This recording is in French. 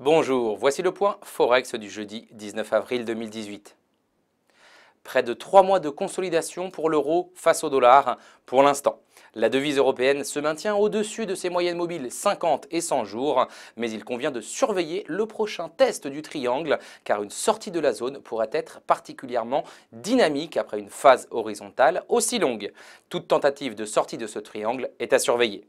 Bonjour, voici le point Forex du jeudi 19 avril 2018. Près de trois mois de consolidation pour l'euro face au dollar pour l'instant. La devise européenne se maintient au-dessus de ses moyennes mobiles 50 et 100 jours, mais il convient de surveiller le prochain test du triangle car une sortie de la zone pourrait être particulièrement dynamique après une phase horizontale aussi longue. Toute tentative de sortie de ce triangle est à surveiller.